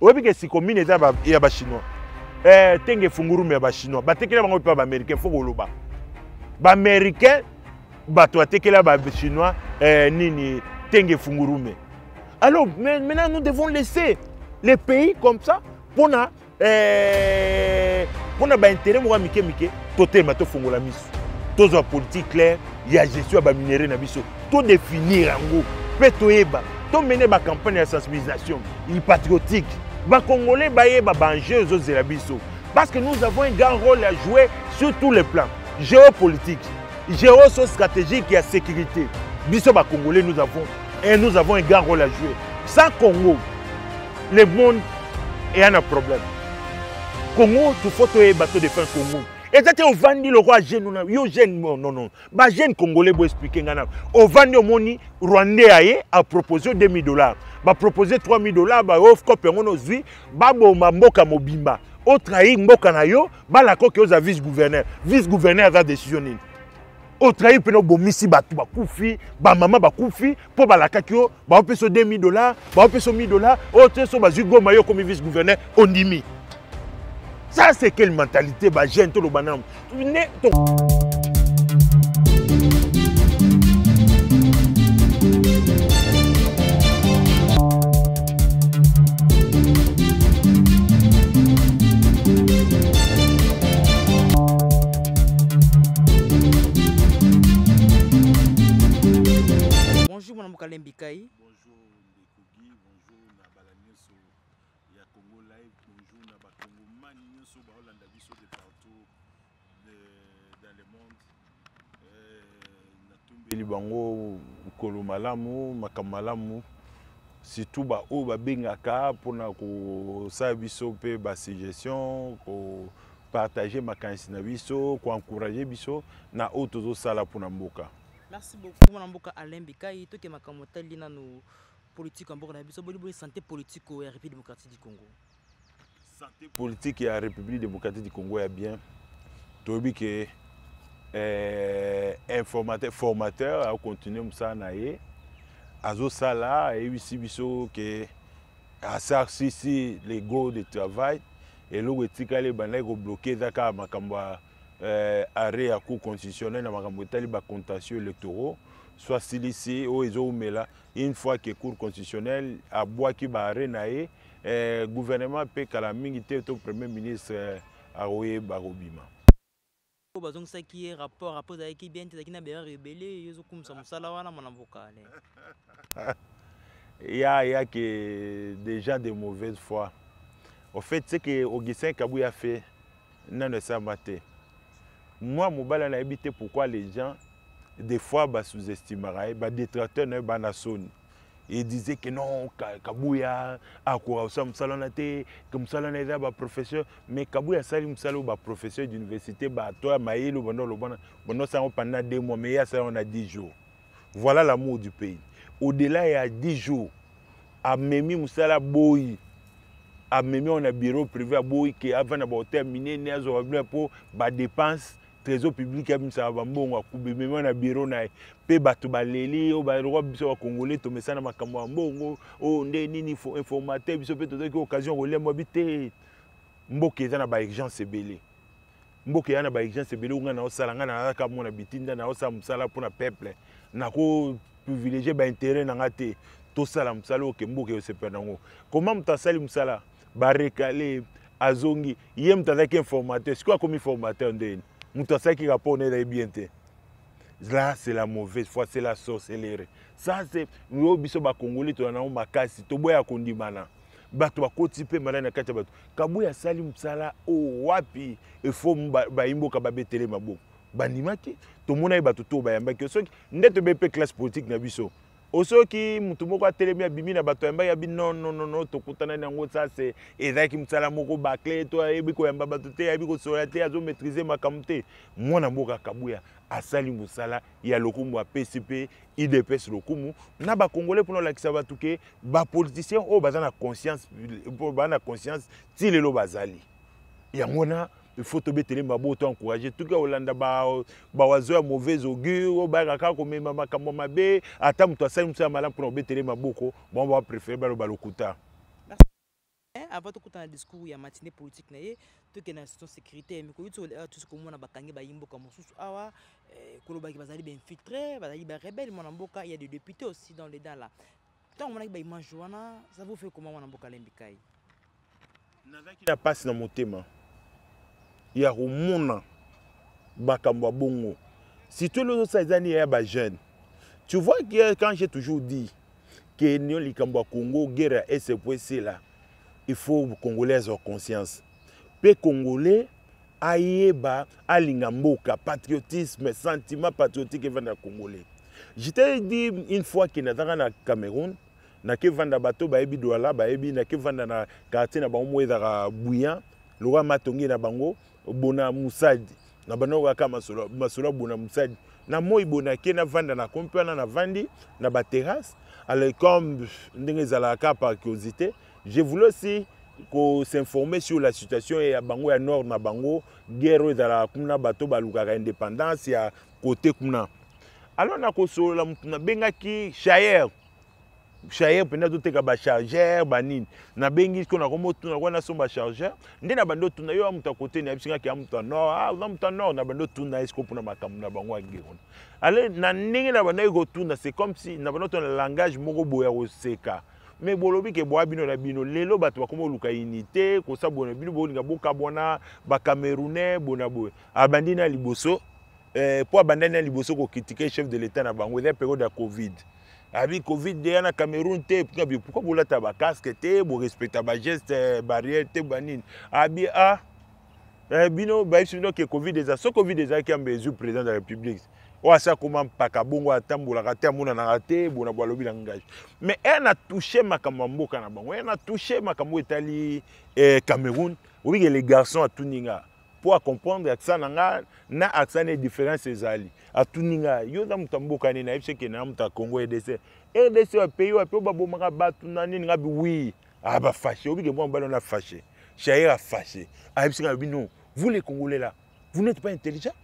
oyebike siko mine eza ya bachinois eh, tenge fungurumu ya bachinois batekela bango mpe ba américain, fo to baaméricain ba chinois bachinois eh, nini tenge fungurume alors maintenant nous devons laisser les pays comme ça mpona mpona eh, ba moko ya mike mike totelema tofongola tous un politique claire a gestion ya baminere na biso todéfinir yango tout mener ma campagne de sensibilisation patriotique. bakongolais bayeba banjeu ezozela biso parce que nous avons un grand rôle à jouer sur tous les plans géopolitique géostratégique et à sécurité biso bakongolais nous avons et nous avons un grand rôle à jouer sans congo le monde eya na problème congo tofotoyeba todefin congo eza te ovandi lokola jeune wana yo jeune nonon bajeune congolais boexplike ngai na ovandi omoni rwandais aye apropose 2000 dollars bapropose 3000 dollars baofcop yango nozwi baboma mboka mobimba otrahir mboka na yo balaka oke oza vice gouverneur vice gouverneur aza décision nini otrahir mpena obomisi bato bakufi bamama bakufi mpo balakaki yo baopesa 2000 dollars baopesa 1000 dollars ote so bazwi goma yo okomi vice gouverneur ondimi Ça, c'est quelle mentalité bah, J'ai un tout le ton Bonjour, Mme Bikaï eli bango mikolo malamu makambo malamu surtout baoyo babengaka mpona kosala biso mpe basuggestion kopartage makanisi na biso koencourage biso na oyo tozosala mpona mboka merci beaucoup mpona mboka alain bikai toke makambo tali nano politike ya mboka na biso boliboli santé politique ya république démocratique du congo santé politique ya république démocratique du congo ya bien toyebi ke eh, informateur formateur akocontinue mosala azo sala et ici biso que si les go de travail eloko etikali ebandaki kobloke eza bloquer makambo makamba eh, arrêt à cour constitutionnel na makambo ba bacomptation électoraux so asilisi oyo ezoumela une fois que cour constitutionnel abwaki ba na ye eh, gouvernement pe kala mingi te to premier ministre eh, akoyeba Barobima. oyo bazongisaki ye rapport apres ezalaki bien te ezalaki na beerreur ebele ye ezokumisa mosala wana mwana mboka ale ya ayaki des gens de mauvaise foi au fait ce que augustin kabu ya fait nano esamba te moi mobali nayebi te pourquoi les gens des fois basous-estimaka ye badetracteur na ye bana soni il disait que non, Kabuya, Akouaoussa Moussalanate, professeur, mais Kabuya Sali professeur d'université, bah, toi, le pendant ça, pendant deux mois, mais ça, on a dix jours. Voilà l'amour du pays. Au-delà, il y a dix jours, à Mémi Moussala Boyi, on a bureau privé qui avant d'avoir terminé, il y pour bah, dépenses. trésor public abimisa bambongo akube mema na biro na ye mpe bato baleli oyo balokwa biso bacongolais tomesana makambo ya mbongo oyo nde nini informateur biso mpe tozaki occasion koliambwa bi te mboka eza na baurgence ebele mboka eza na baurgence ebele onga naosala ngai nazaka mona bitinda naosala mosala mpona peuple nakoprivilégie baintere na nga te tosala mosala oke mboka eosepe nango koma moto asali mosala barekale azongi ye moto azaki informateur sikoyo akomi formateur ndeni moto asalakika mpo ona ezali bien te là c'est la mauvaise foi c'est la sorcellerie ça c'est oyo biso bakongoli toza nango makasi toboya kondimana bato bakoti mpe malai na kati ya bato kaboi asali mosala oyo oh, wapi efo bayimboka babetele maboko bandimaki tomona ye bato to bayambaki yo soki nde tobe mpe classe politique na biso osoki mutu moko atelemi abimi na bato ayambaki abi nononono tokutana na yango sase ezalaki mosala moko bakle to ayebi koyamba bato te ayebi kosola te azomaîtrise makambo te mwana mboka kabuya asali mosala ya lokumu apesi mpe idps lokumu na bakongole mpona olakisa bato ke bapoliticien oyo baza na conscience baza na conscience ti lelo bazali yango wana il faut tobetelema bo toencourage tuka olanda bawazo ya mauvais augure oyo bayaka komema makambo mabe ata moto asali mosala malamu mpona kobetele maboko bango bapréféré baloba lokuta eh, avant tokutana na discours ya matinée politique naye tout que na situation sécuritaire me koyi tosi komona bakangi bayimboka mosusu awa eh, ki bazali bainfiltré bazali barebele il mboka a des députés aussi dans le dala ntango omonaki baimage wana ça vous fait comment mon mboka alembikai a na mpasi na motema ya monde makambo ya bongo surtout lozosala eza ni ya bajeune tu vois que quand j'ai toujours dit que nous les ya congo guerre ya ese il faut congolais azwa conscience Peu congolais ayeba alinga mboka patriotisme sentiment patriotique evanda ya congolais j'étais dit une fois que nous nazaka na cameroun na ke vanda bato bayebi douala na ke vanda na quartier na bango mo ezaka buyan lokwa matongi na bango obona musadi na bandako kaka masolo abona musadi na moi bonake navanda na kompe wana navandi na baterrasse alors comme ndenge ezalaka par curiosité je voulais aussi kosinforme sur la situation ya bango ya nord na bango guerre oyo ezalaka kuna bato balukaka indépendance ya kote kuna alors nakosolola motu nabengaki chayer chargeur mpenza azoteka bachargeur banini nabengi siko nakomi otuna wana so bachargeur nde na bandi otuna yo amutu akotene yabisingaki amutu anord ah oza mutu anord na bandi otuna ye siko mpona makambo na bango agerona ale na ndenge na bandi ayeki kotuna c'est comme si na bandi otuna langage moko boye ya koseka me bolobi ke boya bino na bino lelo bato bakomi koluka unité kosa boye na bino bolinga bokabwana bacamerounais boye na boye abandi ah, na liboso mpo eh, abandani na liboso kokritike chef de l'état na bango eza période ya covid abi covid wana cameroun te pourquoi bolata bacaske te borespecta bageste euh, barrière te banini abi ah, eh, bah, a bino bayebisi bino covid eza covid ezalaki ya mesu président de la république oyo oh, asi akoma mpaka bongo atambolaka te amonanaka te bona bo alobi na ngage mais eye na touche makambo ya mboka na bango eye a touche makambo etali euh, cameroun obike les garçons atuni Tuninga comprendre comprendre ça na pas na ça différences différences à à ngai yo oza moto ya mboka à ayebi soki na ya moto ya des rdc rdc ya pays wapi o babomaka bato na nini ngabi wi abafashe obike mwa mobali wana a fâché afashe ayebi soki non vous les congolais là vous n'êtes pas intelligent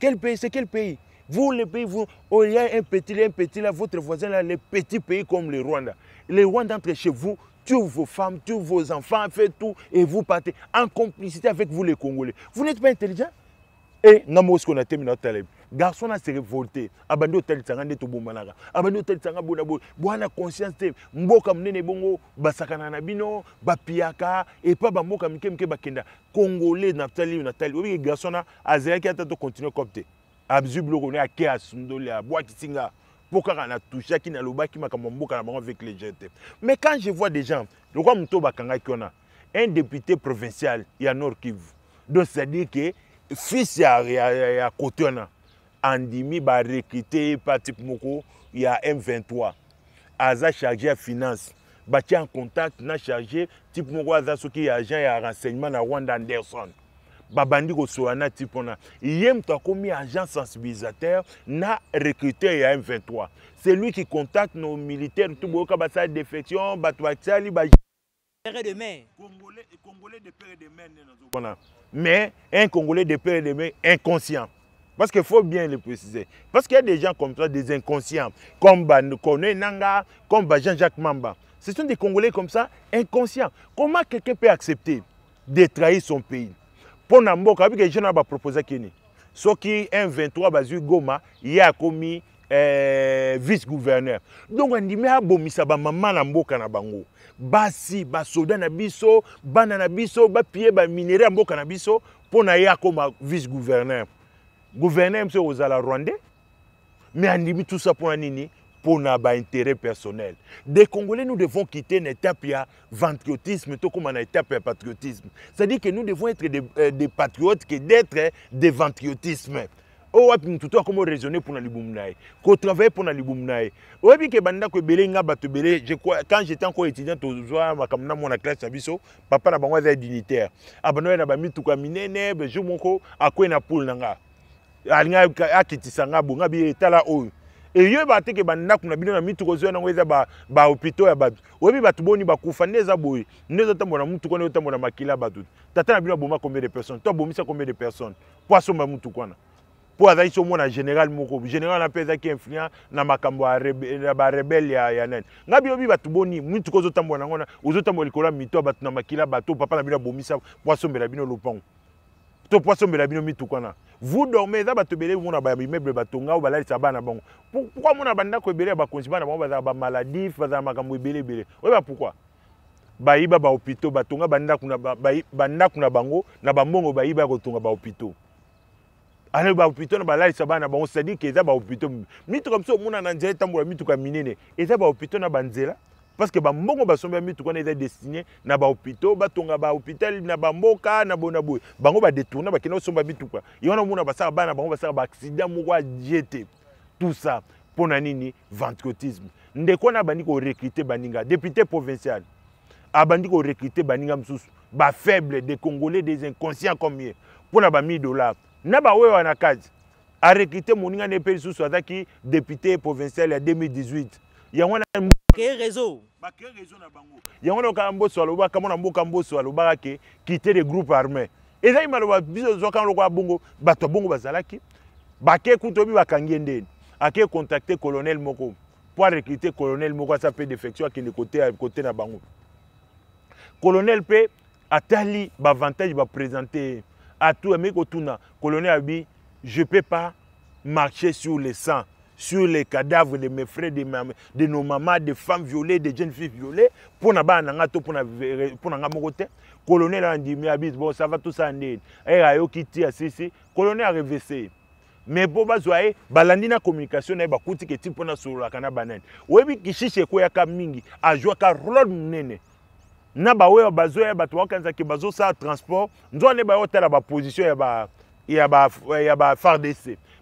quel pays c'est quel pays Vous, les pays, vous, au il un petit, un petit là, votre voisin là, les petits pays comme le Rwanda. les rwandais entre chez vous, tue vos femmes, tous vos enfants, faites tout, et vous partez en complicité avec vous les Congolais. Vous n'êtes pas intelligent Et ce qu'on a terminé garçon a se révolté abandonné ah, tsanga de tobomanaka ah, bah, tsanga bona conscience mboka mnene bongo oh. basakana na bino bamboka bah, bakenda congolais ils ont fait garçon to continue Ils ont mpo kaka natouchaki nalobaki makambo na bango avec les gens mais quand je vois des gens lokwa moto bakangaki wana un député provincial ya nord kivu donc c'est-à-dire que fils ya, ya, ya, ya a, wana andimi barecrute ye pa type moko a m23 aza chargé ya finance batia en contact na chargé type moko qui soki agent ya renseignement na rwanda anderson il y a un agent sensibilisateur na recruté ya m23 C'est lui qui contacte nos militaires Congolais, Congolais de père Mais un Congolais de père de Main inconscient. Parce qu'il faut bien le préciser. Parce qu'il y a des gens comme ça, des inconscients, comme Nanga, comme Jean-Jacques Mamba. Ce sont des Congolais comme ça, inconscients. Comment quelqu'un peut accepter de trahir son pays mpo na mboka oyebi ke jeune wana baproposaki ye nini soki 123 bazwi goma ye akomi eh, vice gouverneur donc andimi abomisa bamama na mboka na bango basi basoda na biso bana na biso bapie baminere ya mboka na biso mpo na ye akoma vice gouverneur gouverneur mso ekozala rwandais mais andimi tusa mpona nini pour notre intérêt personnel. Des Congolais, nous devons quitter une étape à ventriotisme, tout comme une étape à patriotisme. C'est-à-dire que nous devons être des, euh, des patriotes que d'être des ventriotismes. owapi tout to comment raisonner pour libumu na ye kotravaille mpona pour na ye que ke bandako ebele nga je quand j'étais encore étudiant tozwa makambo na mon classe na biso papa na bango aza dignitaire abanda oyo na bamituka minene bejour moko akwei na poule na nga alinga akitisa nga bonga bi etala oyo eyeba te ke bandako na bino na mituka ozoya nango eza bahôpitau ya bato oyebi bato boni bakufa nde eza boye nde ezotambola na mutuka nde ezotambola na makila ya bato tata na bino aboma combien de personne to abomisa combien de personne mpo asomba mutuka wana mpo azali so omona général moko général wana mpe ezalaki influent na makambo ya barebele ya nani ngai biyobi bato boni mituka ozotambola nango na ozotambola likolo ya mito ya bato na makila ya bato papa na bino abomisa mpo asombela bino lopango topoasombela bino mituka wana vous dormez eza bato ebele mona baimmeuble batonga oyo balalisa bana bango pourkui mona bandako ebele ya bakonzi bana bango bazala bamaladif bazala makambo ebele ebele oyeba pourkui bayiba bahopitau batonga bandako na bango na bambongo bayiba ya kotonga bahopitau ana bahopitau na balalisa bana bango cestadire ke eza bahopitau mituka mosusu omona na nzela etambola mituka minene eza bahopitau na banzela parce que bambongo basombi tu connais eza destiné na hôpital tonga bah hôpital na moka na bona boye bango quoi bakende kosomba mituka ye wana omona ça bana na bango basala baaccident moko adie te tout ça mpo na nini ventricotisme ndeko wana abandi korekrite baninga député provincial abandi korekrite baninga bah faible des congolais des inconscients comme hier pour na bamille dollars na baoyo wana a arekrite moninga ne ye mpe lisusu qui député provincial ya 2018 yango wana bakeye réseau bakeye réseau na bango yango na okala mboso alobaka mwana mboka mboso alobaka ke kite de groupe armé ezali maloba biso ezwaka lokola bongo bato ya bongo bazalaki bake kutu oyebi bakangi ye ndeni ake contacte colonel moko Pour recruter colonel moko asa mpe défection à côté na bango colonel mpe atali présenter à tout atu ameki kotuna colonel abi je peux pas marcher sur le sang sur les cadavres de mes frères, de, de nos mamans, de femmes violées, de jeunes filles violées, pour pas un pour n'a colonel a dit, mais ça va tout ça en aide. Et a eu quitté colonel a Mais pour bah, bah, communication eh, bah, na bakuti ke tipo na la kana banane. Webi ko ya a ka rôle nene. Na ba we bazoya bato Vous avez transport, est ne ba position ya ba ya ba ya ba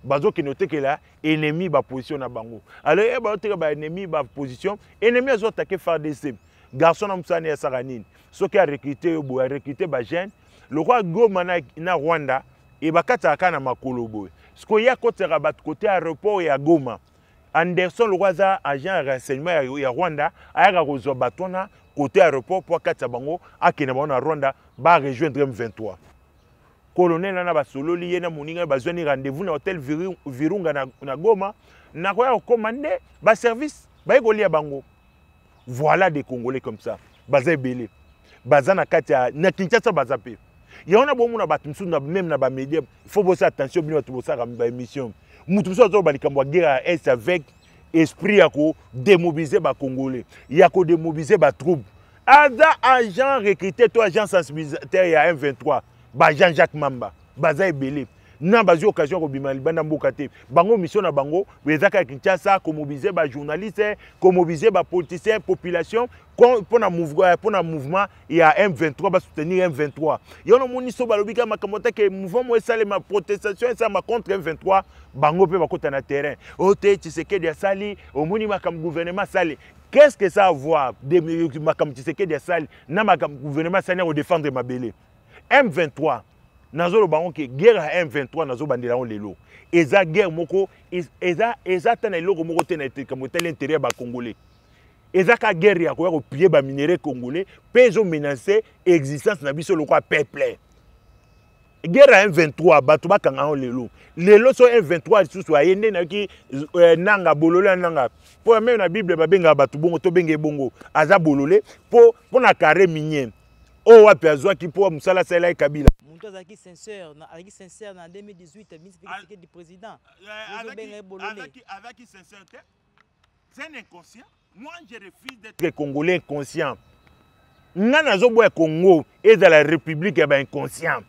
bazokende otekela ennemi baposition na bango alors ye eh, bazoteka baennemi baposition ennemi azoatake fardc garçon na mosala ne asaka nini soki arecrute yo boye arecrute bajeune lokwa goma na, na rwanda ebakataka kaka na makolo boye sikoyo ye akotaka bato kote aéroport ya goma anderson lokwa aza agent ya renseignement ya rwanda ayaka kozwa bato wana kote aéroport mpo akatisa bango akende bango na rwanda barejoindre m23 colonel wana basololi ye muninga moninga rendez-vous na hotel virunga na, na goma nakoya kokoma nde baservice baye kolia bango voilà des congolais comme ça baza belé bazana na kati ya na kinshasa baza mpe bomu na bomona bato mosusu même na bamédia faut bosser attention bino bato bosalaka émission. moto mosusu azoba likambo ya guerre ya est avec esprit ya ba Congolais, ya démobiliser ba troupes aza agent recruté toi agent sensibilisateur ya m 23 ba Jean-Jacques Mamba baza belé. Non, bazwi occasion kobima libanda mboka te bango mission na bango eza kaka kinshasa komobilize bajournaliste komobilize politiciens, population mpona eh, mouvement ya m23 soutenir m23 yo nomoni so balobi kaka makambo que mouvement mo esalema protestation ma contre m23 bango mpe bakota na terrain o te tshisekedi asali omoni Makam gouvernement sali. qu'est ce que ça avoir que des asali na makambo gouvernement au défendre ma belé. M23 nazoloba yango ke guerre ya M23 nazobandela yango lelo eza guerre moko eza eza te na eloko moko te na ekambo etali intérêt ya bacongolais eza ka guerre ya koya kopie baminerai congolais mpe ezomenace existence na biso lokwa peuple guerre ya M23 bato bakanga yango lelo lelo so M23 lisusu aye nde nayoki eh, nanga bolole ya nanga mpo meme na bible babengaka bato bongo tobenge bongo aza bolole mpo mpo na carré minien oyo oh, wapi qui mpo mosala asala ye kabila Je suis sincère. en sincère. na 2018 du président eh, eh, Avec ye sincère c'est un inconscient moi je refuse d'être congolais inconscient Congolais, le congo la république ya inconscient.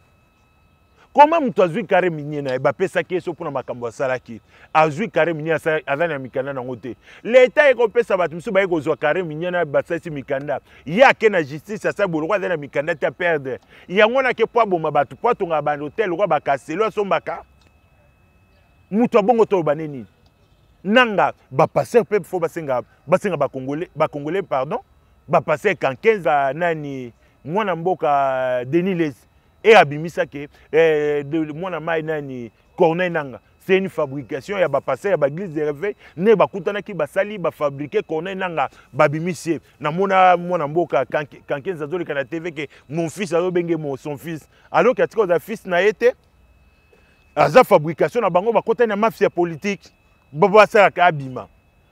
koma moto azwi kare minie na ye bapesaki ye so mpona makambo asalaki azwi kare minie aza na mikanda nango te leta ye kopesa bato mosusu baye kozwa kare minie na basalisi mikanda ye ake na justice asali boye lokwa aza na mikanda te aperdre yango na ke mpo aboma bato mpo atongaka bandotel lokwa bakaselo asombaka moto abongo toloba ne nini nanga bapaster mpe fo basenga bakongole bakongole pardon bapaster kankenza nani mwana mboka denis lesi et abimisa que de mona mai nani Corneille nanga c'est une fabrication ya bapasteur ya baglise de réveil nde sali basali fabriquer corneille nanga babimisi na namona mona mboka kankenzi azoleka kana tv ke mon fils mon son fils alors ke atika son fils na été te aza fabrication na bango bakotani na mafia politike ka abima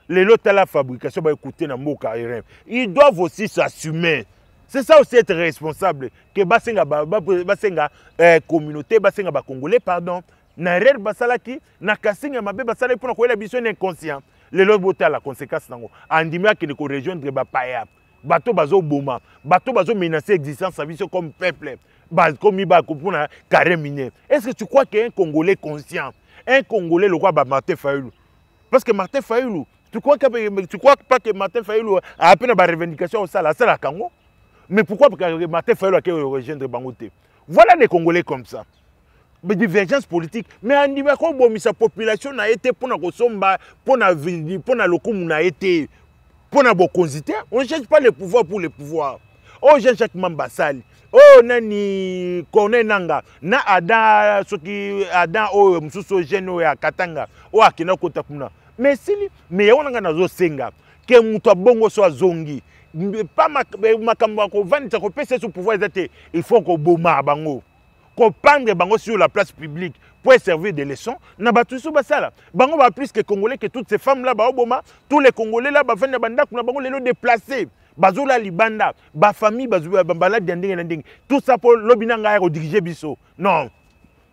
lelo la fabrication baekute na mboka irem ils doivent aussi s'assumer c'est ça aussi être responsable. Que basenga basenga eh, communauté basenga ba congolais pardon. Na erreur basala na kasinga mabe basala pour ko la bision inconscient. Le lot à la conséquence nango. Andimia que ko rejoindre ba paya. Bato bazo boma, bato bazo menacer existence sa vie comme peuple. Comme ba un carré minier. Est-ce que tu crois qu'un congolais conscient, un congolais le roi ba Martin Fayoulou parce que Martin Fayoulou, tu crois que tu crois pas que Martin Fayoulou a appelé la revendication au salaire, à Kango Mais pourquoi Parce que Martin Fayolo a rejoindre Bangote. Voilà les Congolais comme ça. Mais divergence politique. Mais en Ibako, bon, sa population a été pour la Kosomba, pour la Vindi, pour la Lokoum, a été pour la Bokonsité. On ne cherche pas le pouvoir pour le pouvoir. Oh, Jean-Jacques Mambassali. Oh, nani, Corneille Nanga. Na Ada, soki Ada, oh, Msuso oh, Geno, ya Katanga. Oh, Akina Kotakuna. Mais si, mais on a un senga. Que Mouta Bongo soit zongi. pas makambo ya kovandisa kopesa sous pouvoir eza il faut koboma bango kopandre bango sur la place publique pour servir de leçon na bato basala bango ba plus que congolais que toutes ces femmes là baoboma tous les congolais là bavandi na bandako na bango lelo déplacé bazula libanda ba baladi bazula bambala na ndenge tout ça pour lobi na ngai ya biso non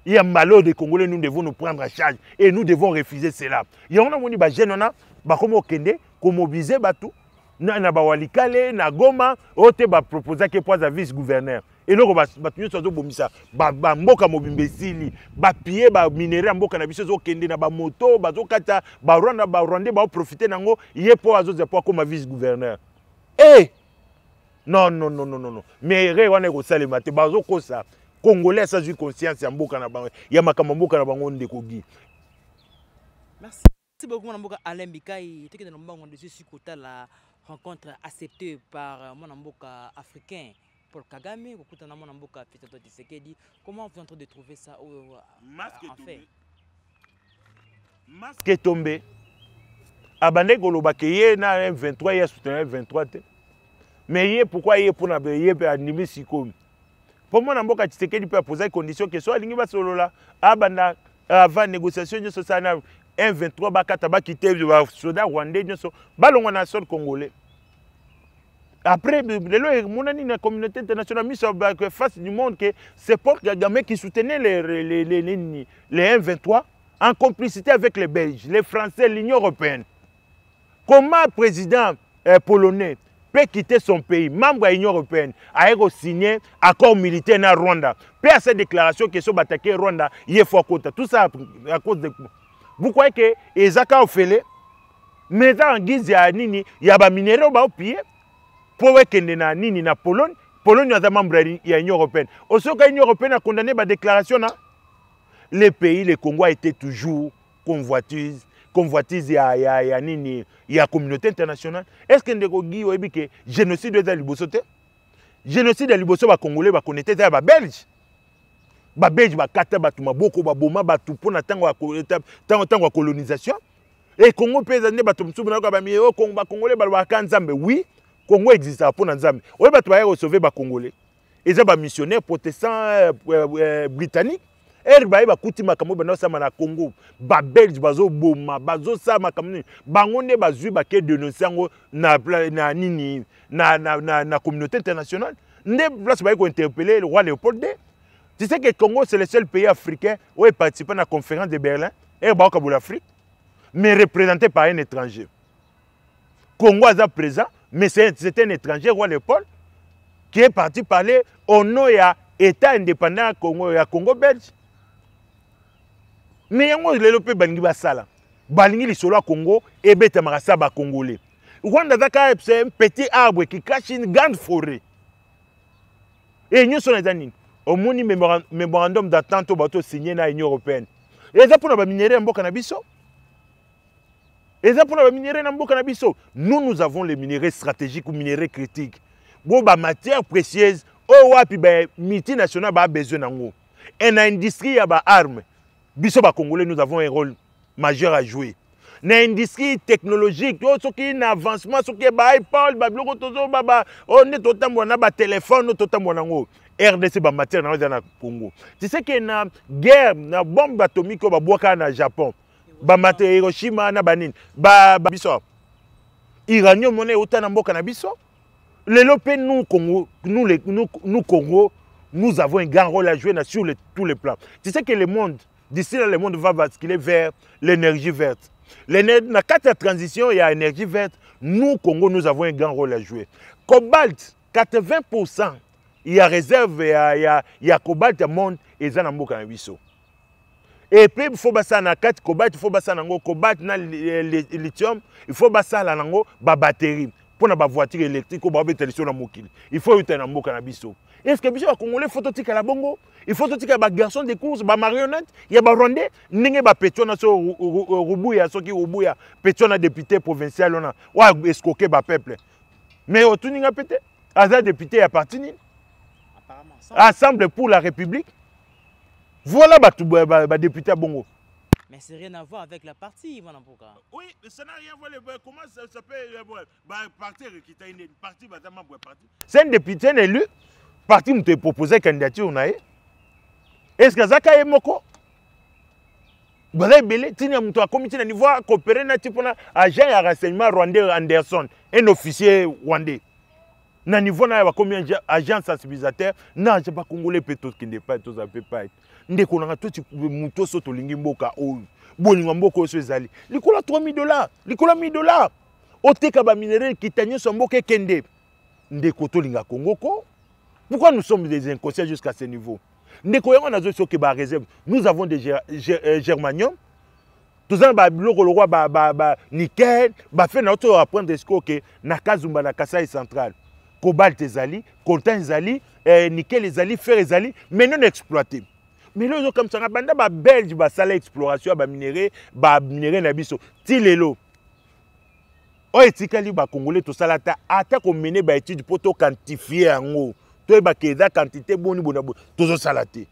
il y a malheur des congolais nous devons nous prendre en charge et nous devons refuser cela yango namoni bagene wana kende kokende komobilize bato na bawalikale na goma oyo te baproposaki mpo aza vice gouverneur eloko bato nyonso azobomisa bamboka mobimba esili bapie baminere ya mboka na biso ezokende na bamoto bazokata barwanda barwandais baoprofite nango ye mpo azozwa mpo akóma vice gouverneur e non non non non non mais re wana ekosalema te bazokosa congolais asazwi conscience ya mboka na bango ya makambo ya mboka na bango ndekogi merci beaucoup mwana mboka alain bikai tokende na mbango ndesu esi kotala rencontre acceptée par euh, Monamboka africain Paul Kagame, Kokutana Monamboka Fitoto de Comment vous êtes en train de trouver ça euh, Masque en fait Masque tombé. Abandé ah, Goloba Keye na M23, il a soutenu M23. Mais il pourquoi il est pour n'abéyer à animer Sikomi. Pour moi, Namboka Tshisekedi peut poser des conditions que soit Lingi Basolola, Abanda, ah, avant négociation, sociale, M23 bakata bakite ba soda rwandais nyonso balongwa na sol congolais après lelo eh, monani une communauté internationale mise face du monde que c'est Paul qui soutenait les, les, les, les, M23 en complicité avec les Belges, les Français, l'Union européenne. Comment un président eh, polonais peut quitter son pays, membre de l'Union européenne, a signé accord militaire dans Rwanda, peut à cette déclaration que ce attaquer Rwanda, il faut à Tout ça à cause de vous croyez que ezaka ofele mais en guise ya nini ya baminere oyo baopie pour que na nini na pologne pologne aza membre de l'Union européenne que l'Union européenne a par déclaration na les pays le congo a été toujours convoitise convoitise ya, ya, a nini ya communauté internationale est ce que ndeko dit que le génocide est liboso te génocide ya liboso Congolais bakone Congolais, ça ya Belgique? babelge bakata bato maboko baboma bato mpona tango ya colonisation ekongo eh, mpe eza ba bato mosusu oh, oui, Congo existe balobaka nzambe wi kongo existaka mpona nzambe oyo bato baya kosauve bakongole eza bamissionnaire britanniques. Eh, eh, britannique ere ba bakuti makambo banda kosama na congo babelge bazo bazosala makambo nini bango nde ba bake denonse yango na, na nini na, na, na, na communauté internationale Ne place interpeller le roi Leopold II tu sais que le Congo, c'est le seul pays africain où il participé à la conférence de Berlin, et il l'Afrique, mais représenté par un étranger. Le Congo est présent, mais c'est un étranger, roi Paul, qui est parti parler au nom de l'État indépendant du Congo, et Congo belge. Mais il y a peuple de Balingi Congo et congolais. Rwanda c'est un petit arbre qui cache une grande forêt. Et nous sommes les années omoni mémorandum d'attente bateau signé na union européenne eza mpona baminérai ya mboka na biso eza mpona baminérai na mboka na biso nous nous avons les minerais stratégiques ou minerais critiques bo bamatière précieuse oyo wapi bamultinational babesoin nango e na industrie ya armes. biso Congolais nous avons un rôle majeur à jouer na industrie technologique oyo qui un avancement soki e ba ipod babiloko tozoba oh, nde totambola na téléphone, oyo RDC matière, na oyo na congo tu sais que na guerre une bombe atomique ba le na japon matière hiroshima na ba biso iranium monnaie autant na mboka na biso nous congo nous, les, nous, nous congo nous avons un grand rôle à jouer sur tous les plans tu sais que le monde d'ici là le monde va basculer vers l'énergie verte na transition il transition a énergie verte nous congo nous avons un grand rôle à jouer cobalt 80 il a réserve il ya, ya kobata monde eza na mboka na biso epuis il faut basala na kati kobata il faut basala nango kobata na lithium il faut basala nango batterie. Pour na voiture électrique oyo baobetela biso na mokili il faut eutala na mboka na biso estce biso bacongolais il faut la bongo il faut totikala bagarçon de course y a bamarionnette ya barwandais ndenge bapeti wana so rubuya soki rubuya peti wana député provincial wana oyo eskoke peuple mais otuninga mpe te aza député ya parti nini Assemble pour la République. Voilà le député Bongo. Mais c'est rien à voir avec la partie, Ivan Ampoka. Euh, oui, ça n'a rien à voir. Comment ça, s'appelle, peut. Euh, bah, parti, qui t'a une partie, bah, parti. C'est un député, élu. Parti, nous te proposé candidature, on Est-ce que ça, a moko? baza ebele ntina ya moto akómi ntina avec akopere na ti agent de renseignement rwandais anderson un officier rwandais na niveau na ye bakomi agent sensibilisateur naja bakongole qui tokende epai toza pas être. ndeko les mboka oyo pas so ezali L'ikola ya 3 dollars likolo dollars. 1 dollars oteka baminérel kita nyonso ya mboka kende ndeko tolinga kongoko pourquoi nous sommes des inconscients jusqu'à ce niveau ndeko yango que ba réserve. nous avons des euh, germanium toza ba babiloko ba nickel bafe fait notre toyo apprendre que na kazumba na centrale cobalt ezali coltan ezali eh, nikel ezali fer ezali mais non exploité mais lelo ozokamisanga banda babelge basala exploration ya baminere baminere na biso ti lelo oyo etikali bakongole tosala ta ata komene baétude mpo tokantifie yango toyebaka eza quantité boni bona boni zo salaté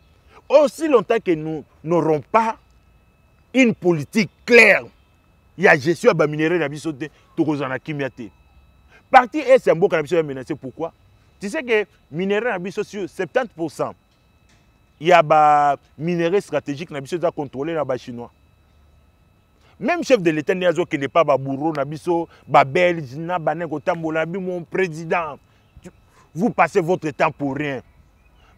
aussi longtemps que nous n'aurons pas une politique claire il gestion a baminere na biso te tokozala na kimia te parti et c'est un beau est menacé. Pourquoi Tu sais que sont sur 70%, il y a des minéraux stratégiques qui sont contrôlés par les Chinois. Même chef de l'État n'est pas un bourreau, un belge, un mon président. Vous passez votre temps pour rien.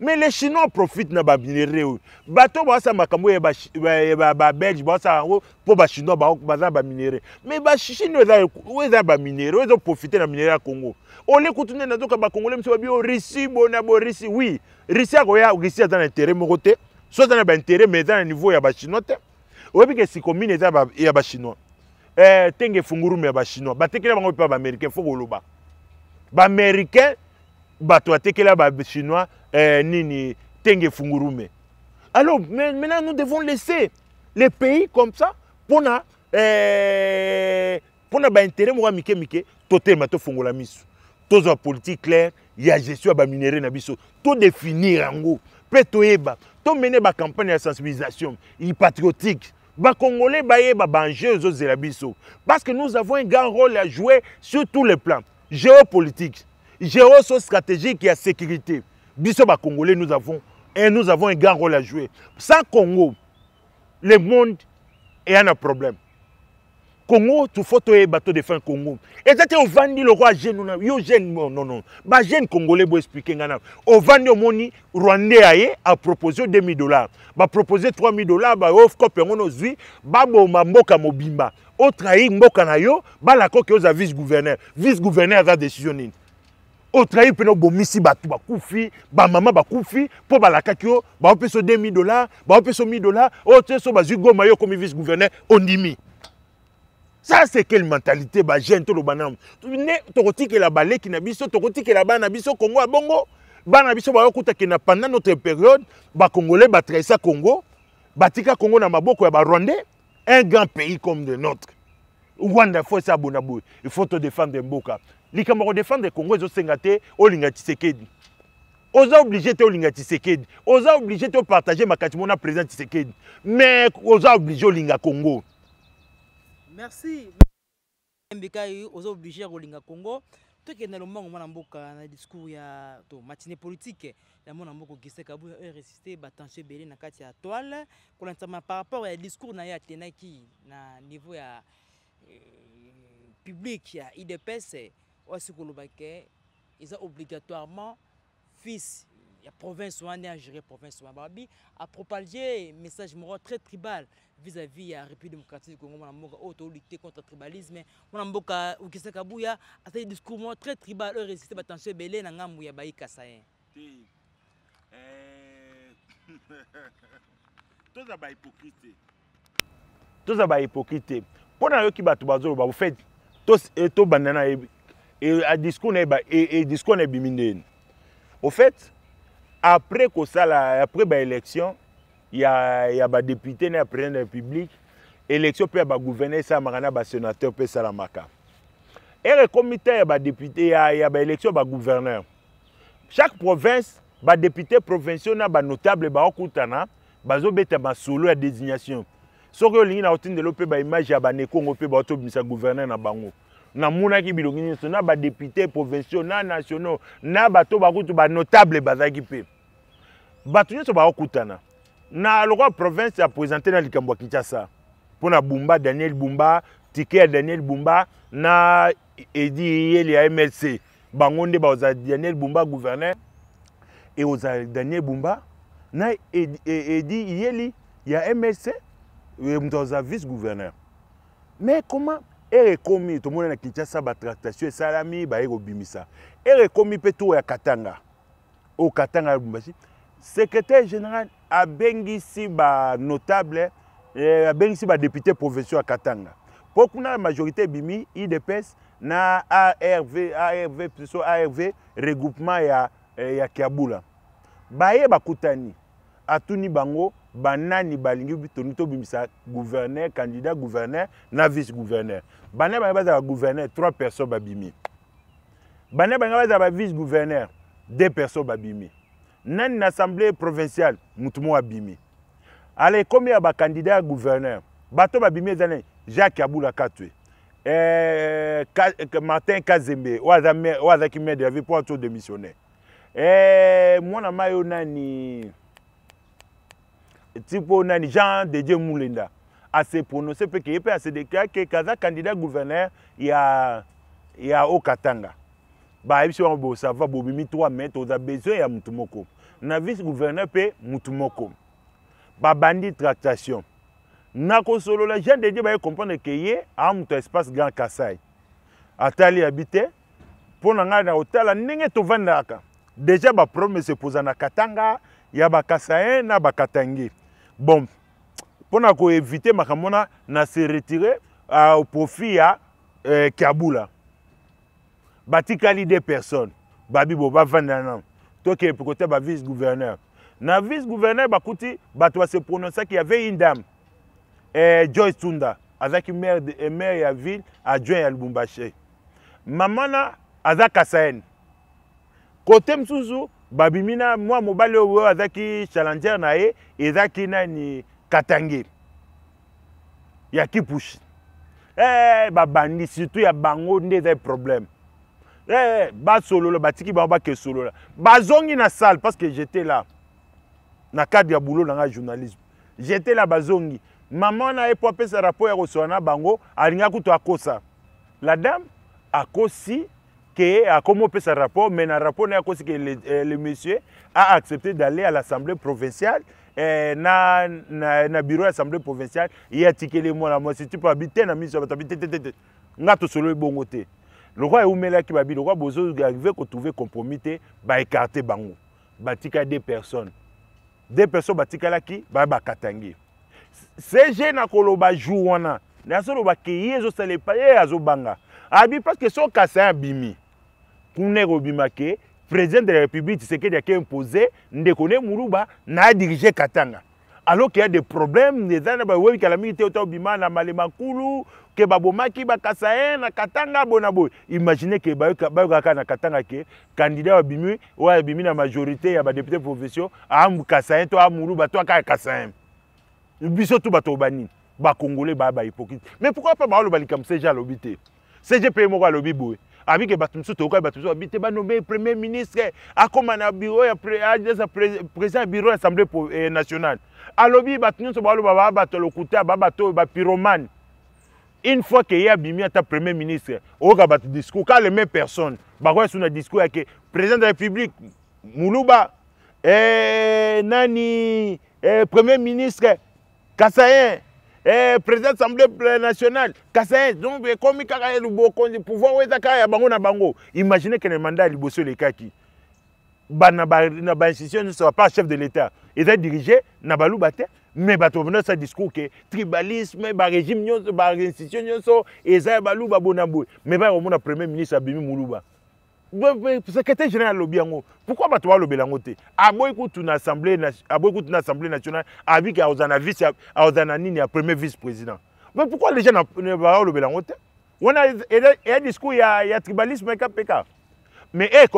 mais les chinois profitent na baminerie oyo bato baosala makambo oyo ya babelge baosala yango mpo bachinois baza baminerie mais bachine oyo eza baminerie oyo ezoprofite na minerie ya congo ole kutu nde nazoka bakongole miso babi o risi bona bo risi oui risi akoya risi aza na intere moko te so aza na baintere mais eza na niveau ya bachinois te oyebike sikomine eza ya bachinois ntenge eh, fungurume ya bachinois batekela bango mpe ya baaméricain fo koloba baaméricain bato atekela ba chinois euh, nini tenge fungurume alors maintenant nous devons laisser les pays comme ça pour na euh, na ba intérêt ya mike mike totelema misu. tous tozwa politique claire y ya gestion ba baminere na biso peut yango mpe mener ba campagne de sensibilisation Il patriotique bakongolais aux sont ezozela biso parce que nous avons un grand rôle à jouer sur tous les plans géopolitique stratégique et à sécurité. Biso ba Congolais, nous avons, et nous avons un grand rôle à jouer. Sans Congo, le monde est un problème. Congo, tu faut et bateau de fin Congo. Et ça, au le roi jeune, non, non, non. Bah, jeune Congolais, vous expliquer, ngana. Au proposé au moni, a proposé dollars. Bah, proposé 3000 dollars, bah, off, on on bah, bon, mboka mobimba. Au trahi, mboka na yo, bah, la coque, aux vice-gouverneur. Vice-gouverneur a otrahi oh, mpe na obomisi bato bakufi bah, maman bakufi po balakaki yo ba o 2000 dollars ba o 1000 dollars au oh, te so bazwi goma yo okomi vice gouverneur ondimi ça c'est quelle mentalité bagene toloba nanu ne tokotikela baleki na biso tokotikela bana na biso kongo ya bongo bana ba okuta bayokutaki na bah, pendant notre période bah, congolais ba batrahisa congo batika congo na maboko ya barwandais un grand pays comme le notre rwanda fo esa abona boye il faut te défendre, mboka likambo ya kodefendre congo ezosenga te olinga tisekedi oza obligé te olinga tisekedi oza oblige te opartage makanisi mona président tisekedi mais obligé oblige olinga congo merci mbikai oza oblige kolinga congo tokende lombango mwana mboka na discours ya to matine politike ya mwana mboka gise kabu oyo resiste batension belé, na kati ya toile kolantisama par rapport ya discours na ya tenaki, na niveau ya euh, public ya idps wasikoloba ke eza obligatoirement fils ya province wana agérie province wana babi apropalge message moko très tribal vis-à-vis ya république démocratique du congo mwana mboka oyo tolutte contre tribalisme mwana mboka okisaka buya asali discours moko très tribal oyo résiste batension ebele na ngambu ya bayikasa ye eh, toza bahypocrite toza bahypocrite mpo na yoki bato bazoloba bofete eh, tobanda na yebi discours ne ba et discours ne bimindeni au fait après que ça là après ba élection il y a il y a ba député na président de la République élection peut ba gouverner ça makana ba sénateur peut ça la maka et le comité ba député y a ba élection ba gouverneur chaque province ba député provinciaux na ba notable ba okutana bah, beta ba solo à désignation soki olingi na otindela mpe baimage ya ba mpe baotobimisa gouverneur na bango namonaki bilongi nyonso na badepute provinciaux na nationaux na bato bakutu banotable bazalaki mpe bato nyonso bakokutana na lokwa province apresente na likambo ya kinshasa mpona bumba daniel bumba tike ya daniel bumba na edi yele ya mlc bango nde bakozala daniel bumba gouverneur ekozala daniel bumba na edi e, yeli ya mlc e, moto akozala vice gouverneur mais comment ere ekomi tomoni na kinshasa batractation esalami baye kobimisa ere ekomi mpe to ya katanga oyo katanga ya lubumbashi secrétaire général abengisi banotable eh, abengisi badepute profession ya katanga mpo kuna majorité ebimi idps na arv arv so arv regroupement ya, eh, ya kiabula baye bakutani atuni bango banani balingi bitoni tobimisa gouverneur candidat gouverneur na vice gouverneur bana bange bazalaka gouverneur trois personnes babimi bana bange bazala ba vice gouverneur deux personnes babimi nani na assemblée provinciale motu moko abimi ala ekomi ya bakandidat ya gouverneur bato babimi eza nani jacques abulaka twe eh, ka, martin kazembe oyo azalaki maire de la ville mpo ato démissionnaire eh, mwana mai oyo nani ti mpo nani jean de dieu mulenda aseprononce mpe ke ye mpe asedekia ke kaza candidat gouverneur ya, ya okatanga bayebisi bango boye sava bobimi 3 mai toza besoin ya motu moko na vice gouverneur mpe motu moko babandi tractation nakosolola jean de dieu baye comprendre ke ye aa moto ya espace grand kasai atali yabi te mpo na ngai na kotala ndenge tovandaka deja baprobleme esepoza na katanga ya bakasayen na bakatangi bon mpo na koevite makambo wana na se retire euh, au profit ya eh, kiabula batikali de personne babibo bavandela nano tokee kote ba vice gouverneur na vice gouverneur bakuti bato baseprononsaki ya vei ndam eh, joyce tunda azalaki maire, de, euh, maire ya ville adjoint ya lubumbashi mamana aza kasaene kote mosusu babimi na mwa mobali oyo azaki challenger na ye ezaki nani katange ya kipushi eh, babandi surtout ya bango nde eza problème eh, basolola batiki bango bakesolola bazongi na salle parce que j'étais là na cadre ya boulot na nga journalisme j'étais là bazongi mama na ye po apesa rapport ya kosola na bango alingi akutu akosa la dame akosi que a commenté ce rapport, mais le rapport que euh, le, monsieur a accepté d'aller à l'Assemblée provinciale. Provincial. Euh, na na na bureau assemblée provinciale il a tiqué les mots moi si tu peux habiter na mise habiter solo bongo le roi le roi compromis écarter bango deux personnes deux personnes jour wana que ke abi son soki asa abimi kuna bimake, président de la république y a impose imposé, ne muluba na dirigé katanga alors qu'il y a des problèmes eza na bawebikala mingi te ota obima na malema nkulu ke babomaki bakasa ye na katanga boye na boye imagine ke bayokaka na katanga ke candidat babimi oyo abimi na majorité ya badepute profession akasa ye to amuluba to aka akasa ye biso tu bato banini bakongole baya bahypocrite mais pourquoi pas baoloba likambo seja alobi te cgp moko alobi boye abi ke bato mosusu tokoka bato mosusu abi te banome premier ministre akóma na bureau ya président ya bureau ya assemblée euh, nationale alobi bato nyonso baloba baa bato ya lokuta baa bato oyo bapyromane une fois ke ye abimi ata premier ministre oyoka bato discours ka le même personne bakoya so na discours yake président de la république muluba eh, nani eh, premier ministre kasayen Eh, président assemblée nationale kasaes donc ekomi kaka ye bokonzi pouvoir oyo eza y ya bango na bango que kene mandat ya liboso elekaki na ne sera pas chef de l'état est dirigé na baluba te mais bato ce discours que tribalisme barégime nyonso bainstitution nyonso eza ya baluba bona boye mais bakomona premier ministre abimi Muluba secrétaire général Lobiango, pourquoi bato balobela yango te assemblée nationale abiki qu'il na vice premier vice président mais pourquoi les gens Il y a un discours y ya tribalisme mais y a il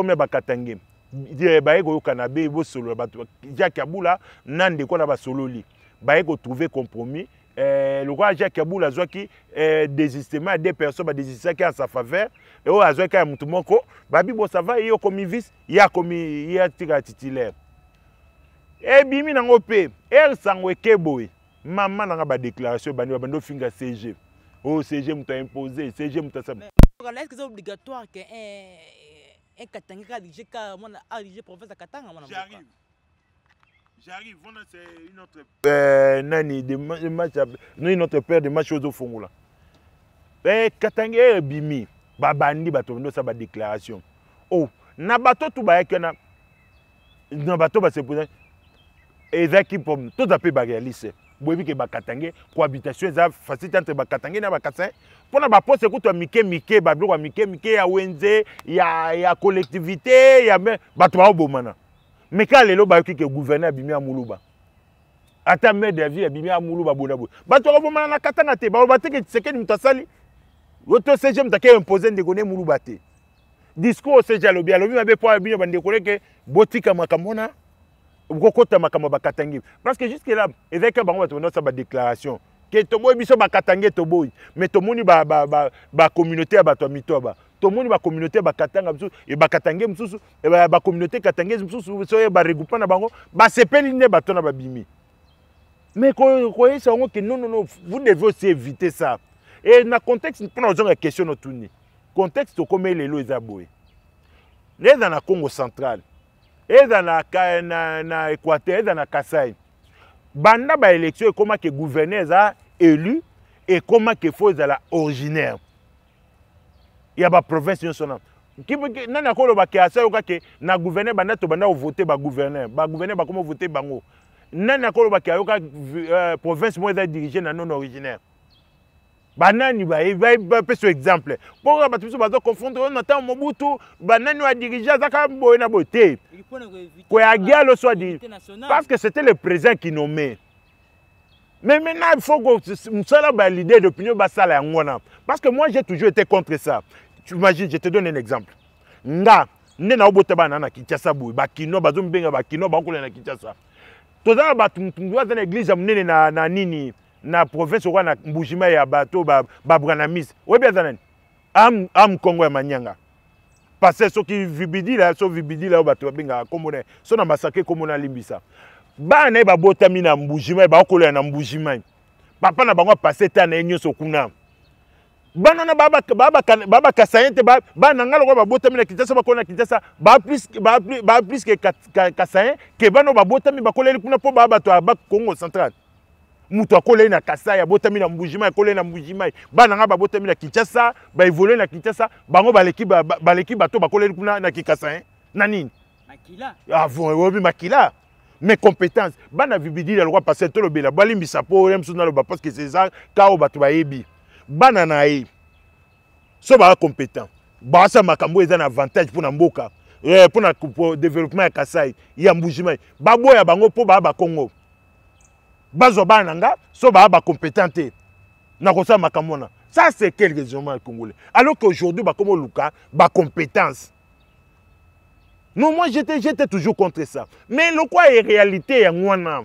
y a un jacques na ndeko na basololi trouver compromis eh, lokola jacques kabula azwaki eh, desistema ya deux personnes badesistaki ya sa faveur oyo oh, azwaki ya eh, motu moko babibosa va ye okomi vice ye akomi ye atika titulaire ebimi nango mpe ere sango eke boye mama nanga badéclaration ebandi babandi ofinga cg oyo oh, cg moto aimpose cg obligatoire que un un katangika alige ka mwana alige province akatanga mwana J'arrive, on c'est une autre. Euh, nani, de match, nous une autre paire de matchs aux Fongola. Eh, Katangé Bimi, Babandi Batondo, ça va déclaration. Oh, Nabato tout bas, na Nabato va se poser. ezalaki toza mpe barealiste boyebi ke bakatange cohabitation eza facilité entre bakatange na bakatin mpona baposte kutu ya mike mike babiloko ya mike mike ya wenze ya, ya collectivité ya bato baobomana me kaka lelo bayoki ke guverner abimi amuluba ata maire de ville abimi amuluba boye na boye bato bakobomana na katanga te baloba teke tshisekedi moto asali yo to cg moto ake impose ndeko ne muluba te discours cg alobi alobi mabe mpo abino bandeko leke botika makambo wana kokota makambo bakatangi parce que jusque là ezalaki bango bato bandosala badéclaration ke toboyi biso bakatangi toboyi mais tomoni bacommunauté ya bato ya mitoba tomoni bacommunauté bakatanga misusu e bakatange e ba communauté ekatange misusu soye regroupement na bango basepeli ba bato na babimi mais koyebisa bango ke non vous devez aussi éviter ça et na contexte mpona ozonga question tuni contexte les lois eza boye dans la congo centrale dans la na, na équateur eza na kasai banda comment que gouverneur a élu et comment faut fo la originaire il ya baprovince nyonso na nani akoloba ke asali oka ke na ba guverner banda gouverneur ba gouverneur ba bakoma voter bango nani akoloba ba ayoka euh, province moi eza dirige na non originaire banani bayebi so exemple mpo ba bato biso baza confondre oyo na ntango mobutu banani wa dirigeant azaka boy na boté. Ko koya agia loso adirige parce que c'était le président qui nommait mais maintenant, il faut que nous soyons validés de Pignon Bassala et Parce que moi, j'ai toujours été contre ça. Tu imagines, je te donne un exemple. Nga, ne na obote ba na Kinshasa boy, ba kino ba zombenga ba kino ba kolela na Kinshasa. Tozala ba tumutungu za na église amnene na na nini na province kwa na Mbujima ya bato ba ba branamis. Webi azanani. Am am Kongo ya manyanga. Parce que ceux qui vibidi là, ceux vibidi là bato benga komone, so na massacre komona limbisa. bana na ye babotami na mbujima ye bakokolela na mbujima ye papa na bango apase ta na ye nyonso kuna bana na baa bakasa ye te bana na ngai lokola babotami na kinshasa bakoli na kinshasa baa plus ke kasa ye ke bana oyo babotami bakoleli kuna mpo baa bato ya bakongo centrale moto akolei na kasai abotami na mbujimai akolei na mbujimai bana ngai babotami na kinshasa baevole na kinshasa bango baleki bato bakoleli kuna na kikasa ye na nini oyebi makila ah, mes compétences bana vibidi le roi passer to lobela balimbisa po même sous loba parce que c'est César kao bato bayebi bana na ye so ba compétent ba sa makambo eza na avantage pour na mboka eh pour na développement ya Kasai ya Mbujimai baboya bango po ba ba Congo bazo bana so ba ba compétent na kosa makamona ça c'est quel raisonnement congolais alors qu'aujourd'hui ba comme Luka ba compétence non, moi j'étais toujours contre ça. Mais le quoi est réalité ya ngwana.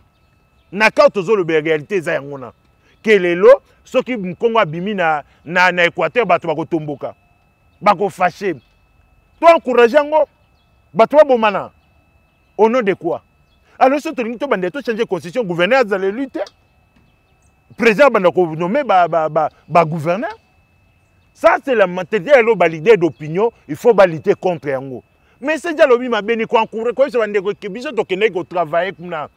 Na ka tozolo be réalité za ya ngwana. Kelelo soki Congo abimi na na na Équateur bato bako tomboka. Bako fâché. Toi encourager ngo bato bomana. Au nom de quoi Alors ce tolingi to bande to changer constitution gouverneur za le lutter. Président bande ko nommer ba ba ba, gouverneur. Ça c'est la mentalité l'idée d'opinion, il faut lutter contre yango. mesenje alobi mabe ni koencouré koyebisa bandeko biso tokendeki kotravaille kuna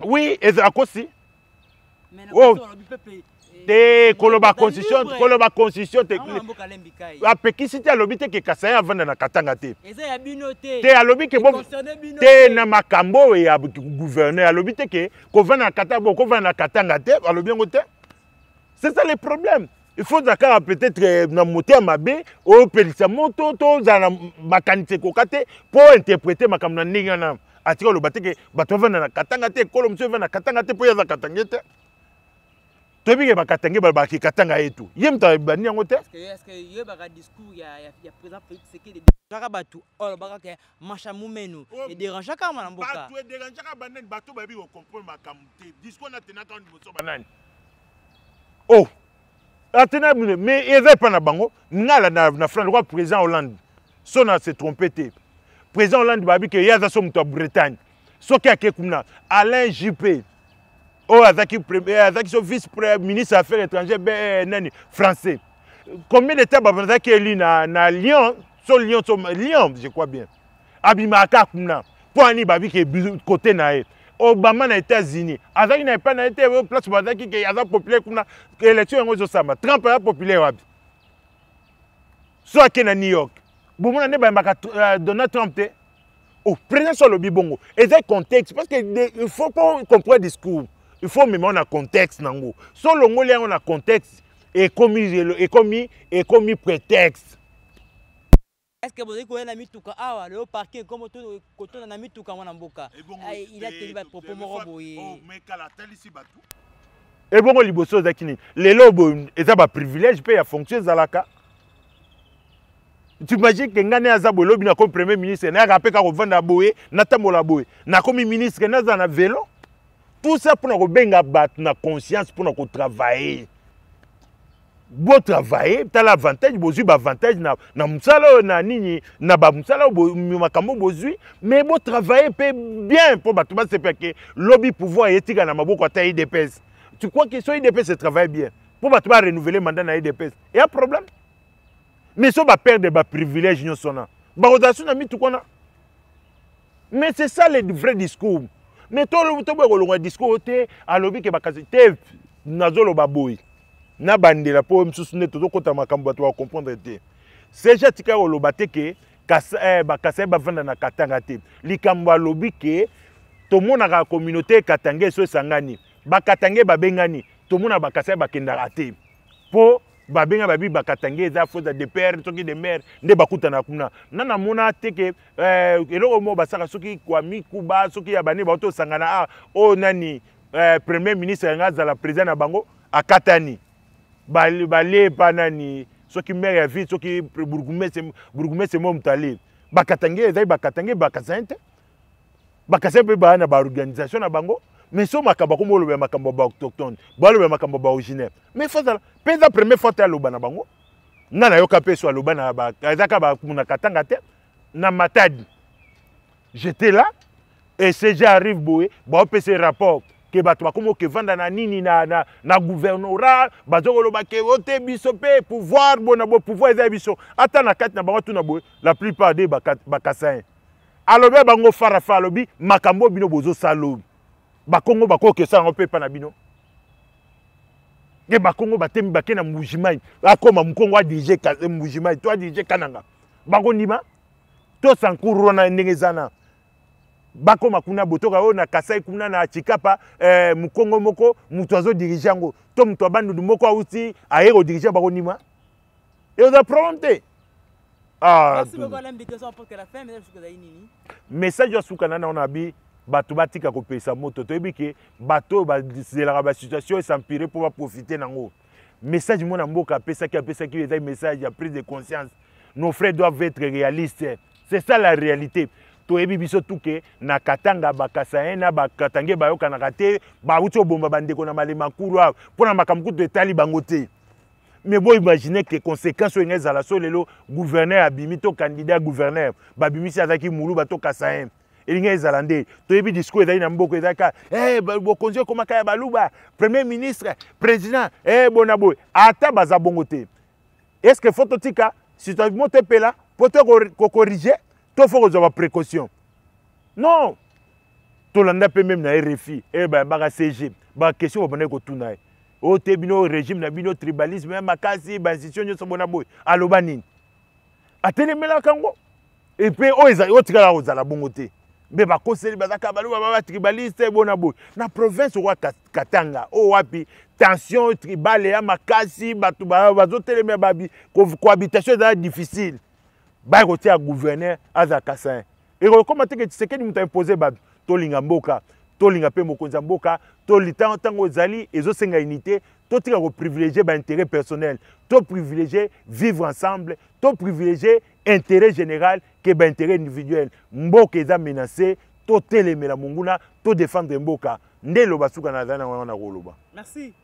oui ezala kosi te koloba constitution koloba constitution te apekisi te alobi te ke kasai avanda na katanga te te alobi ke te na makambo oyo ya gouverneur alobi te ke kovanda na katanga bokovanda na katanga te alobi yango te c'est ça le problème il faut kaka peut-être euh, na motema mabe oyopelisa moto tozala na makanisi ekoka te mpo interprete makambo na ndenge wana atika oloba teke bato bavanda na katanga te ekolo mosusu evanda na katanga te mpo ye aza katange te toyebike bakatange balobaki katanga ye tu ye moto abandi yango te kaka bato olobaka ke mashamu menu oh, ederangeaka mana mbokabato ederangeaka eh, banani bato bayebi kocomprendre makambo te discour natenaka liboso banani o oh. atena bino mais eza epai na bango ngala na, na france lokwa président hollande so na se trompe te président hollande babi ke ye aza so moto ya bretagne soki ake kuna alain jupe oyo azaki eh, azaki so vice ministre ya affaire étrangère be eh, nani français combien de temps bato azalaki eli na, na lyon so lyon so lyon je crois bien abimaka kuna mpo ani babi ke côté na ye obama na états-unis azalaki na epai na ye te place bazalaki ke aza populaire kuna élection yango ezosamba trump aza populaire wapi so akei na new york bomona nde bayembaka euh, donald trump te o oh, président so alobi bongo eza contexte parce que il faut po comprendre discours il faut mema na contexte nango so olongoli yango na contexte ekomi ekomi ekomi prétexte estce bozali koyela mituka awa lelo parke nkombo kotonda na mituka mwana mboka ilateli bapropos moko boye ebongo liboso ezalaki nini lelo boye eza baprivilège mpe ya fonction ezalaka timagine ke ngai nde aza boye lobi nakomi premier ministre nayaka mpe kaka kovanda boye natambola boye nakomi ministre naza na velo tout ça mpona kobenga bato na conscience mpona kotravaille travailler tala l'avantage tu as na, na musala na nini na tu bo makambo mais tu travailler pe bien pour que tu que lobi pouvoir eyetika na maboko tu crois que so tu travaille bien pour bato renouveler mandat na y a problème mais so perdre ba privilèges na ba rotation na tu mais c'est ça le vrai discours mais tu as discours que que que te ba nabandela mpo mosusu nde tozokɔta makambo bato bakomprendre te seja tika koloba te ke bakasa eh, ye bavanda na katanga te likambo alobi ke tomonaka communauté ekatanga eso esangani bakatanga babengani tomona bakasa ye bakendaka te mpo babenga babi bakatanga eza faute de père soki de mare nde bakutana kuna na namona teke eh, eloko moko basaka soki kwa mikuba soki ya bane bauti osangana a ah, oyo oh, nani eh, premier ministre yanga azala président na bango akatani balepa nani soki maire ya ville soki bourgmestre mo moto ale bakata nge ezali bakata nge bakasin te bakasin mpe baya na baorganisation na bango mais so makambo akoma oloba ya makambo ya baautochtone baloba ya makambo ya baoriginaire mais fazala mpe eza première fois te aloba na bango nga nayoka mpe so aloba na ezaka bamunaka ntanga te na matadi j'étais là et cg arrive boye baopesa rapport ke bato bakómi okevanda na nini na, na, na gouvernorat baza koloba ke ote biso mpe pouvoir bona boye pouvoir eza ya biso ata na kati na bango tuna boye la plupart de bakasin alobi ya bango farafa alobi makambo oyo bino bozosala bakongo bakokesa yango mpe epa na bino ye bakongo batemi bake na mbujimai akoma mokongo adirige mbujimai to adirige kananga bakondima tosankuru wana ndenge eza na bakoma kuna botoka oyo na kasai kuna na chikapa eh, mokongo moko moto azodirige yango to moto abandundu moko awuti aye kodirige bakondima eoza problème te ah, message asuka nana ona bi bato batika kopesa moto toyebi ke bato oyo bazelaka basituation esampire mpo baprofite nango message mwana mboka apesaki apesaki eza message ya prise de conscience nos frères doivent être réalistes c'est ça la réalité toyebi biso tuke na katanga na bakatange bayokanaka ba bauti bomba bandeko na malema nkulu les mpo na mais vous imaginez que les conséquences sont les à le gouverneur abimi to candidat gouverneur babimi si ataki moulu bato kasaem elingi de to toyebi discours ezali na mboko ezalaka eh, bokonzi ekomaka ya baluba premier ministre président Eh boye ata baza est ce que si tu as monté tepela pour te corriger, to fo kozwa baprécaution non tolanda mpe meme na ye refi e eh bayebaka cg bakestion babanda ye kotuna ye oyo oh, te bino régime na bino tribalisme ya eh, makasi bainstitution nyonso bona boye aloba nini atelemelaka yango epe oyo oh, otikala oh, kozala bongo te mpe bakoseli bazaka baloba baba tribaliste bona boye na province okoa katanga oyo wapi tension tribale ya makasi bato bazotelemela babi cohabitation ezala difficile ba un gouverneur de kasin que ce que nous aimpose bato tolinga mboka tolinga mpe un ya mboka tolitanga ntango ezali ezosenga unité privilégier par intérêt personnel privilégier vivre ensemble privilégier intérêt général ke intérêt individuel mboka eza les défendre mboka que merci